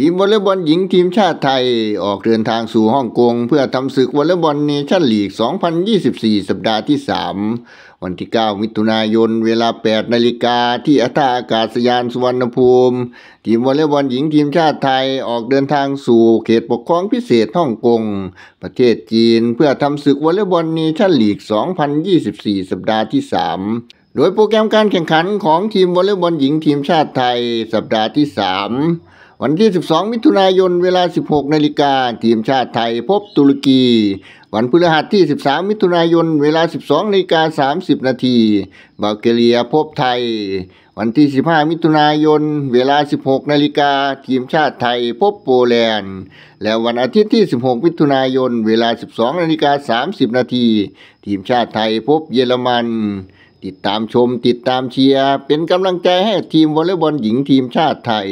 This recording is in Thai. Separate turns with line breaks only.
ทีมวอลเลย์บอลหญิงทีมชาติไทยออกเดินทางสู่ฮ่องกงเพื่อทำศึกวอลเลย์บอลเนชั่นลีก 2024 สัปดาห์ที่ 3 วันที่9มิถุนายน เวลา8นาฬิกาที่อาตาอากาศยานสุวรรณภูมิ ทีมวอลเลย์บอลหญิงทีมชาติไทยออกเดินทางสู่เขตปกครองพิเศษฮ่องกง ประเทศจีน เพื่อทำศึกวอลเลย์บอลเนชั่นลีก 2024 สัปดาห์ที่ 3 โดยโปรแกรมการแข่งขันของทีมวอลเลย์บอลหญิงทีมชาติไทย สัปดาห์ที่ 3วันที่ 12 มิถุนายน เวลา 16นาฬิกาทีมชาติไทยพบตุรกี วันพฤหัสที่ 13 มิถุนายน เวลา 12นาฬิกา30นาทีบัลแกเรียพบไทย วันที่ 15 มิถุนายน เวลา 16นาฬิกาทีมชาติไทยพบโปแลนด์และวันอาทิตย์ที่ 16 มิถุนายน เวลา 12นาฬิกา30นาทีทีมชาติไทยพบเยอรมัน ติดตามชมติดตามเชียร์เป็นกำลังใจให้ทีมวอลเลย์บอลหญิงทีมชาติไทย